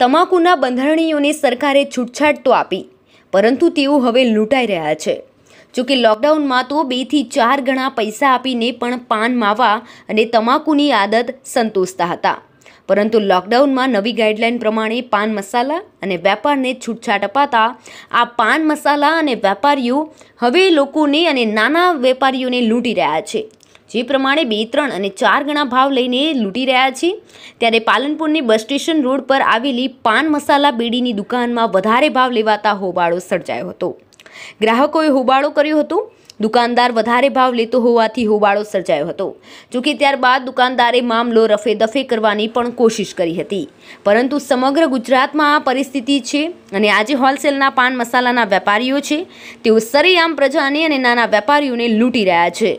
તમાકુના બંધારણીઓને સરકારે છૂટછાટ તો આપી પરંતુ તેઓ હવે લૂંટાઈ રહ્યા છે જોકે લોકડાઉનમાં તો બેથી ચાર ગણા પૈસા આપીને પણ પાન માવા અને તમાકુની આદત સંતોષતા હતા પરંતુ લોકડાઉનમાં નવી ગાઈડલાઈન પ્રમાણે પાન મસાલા અને વેપારને છૂટછાટ અપાતા આ પાન મસાલા અને વેપારીઓ હવે લોકોને અને નાના વેપારીઓને લૂંટી રહ્યા છે જે પ્રમાણે બે ત્રણ અને ચાર ગણા ભાવ લઈને લૂંટી રહ્યા છે ત્યારે પાલનપુરની બસ સ્ટેશન રોડ પર આવેલી પાન મસાલા બેડીની દુકાનમાં વધારે ભાવ લેવાતા હોબાળો સર્જાયો હતો ગ્રાહકોએ હોબાળો કર્યો હતો દુકાનદાર વધારે ભાવ લેતો હોવાથી હોબાળો સર્જાયો હતો જોકે ત્યારબાદ દુકાનદારે મામલો રફે દફે કરવાની પણ કોશિશ કરી હતી પરંતુ સમગ્ર ગુજરાતમાં આ પરિસ્થિતિ છે અને આજે હોલસેલના પાન મસાલાના વેપારીઓ છે તેઓ સરેઆમ પ્રજાને અને નાના વેપારીઓને લૂંટી રહ્યા છે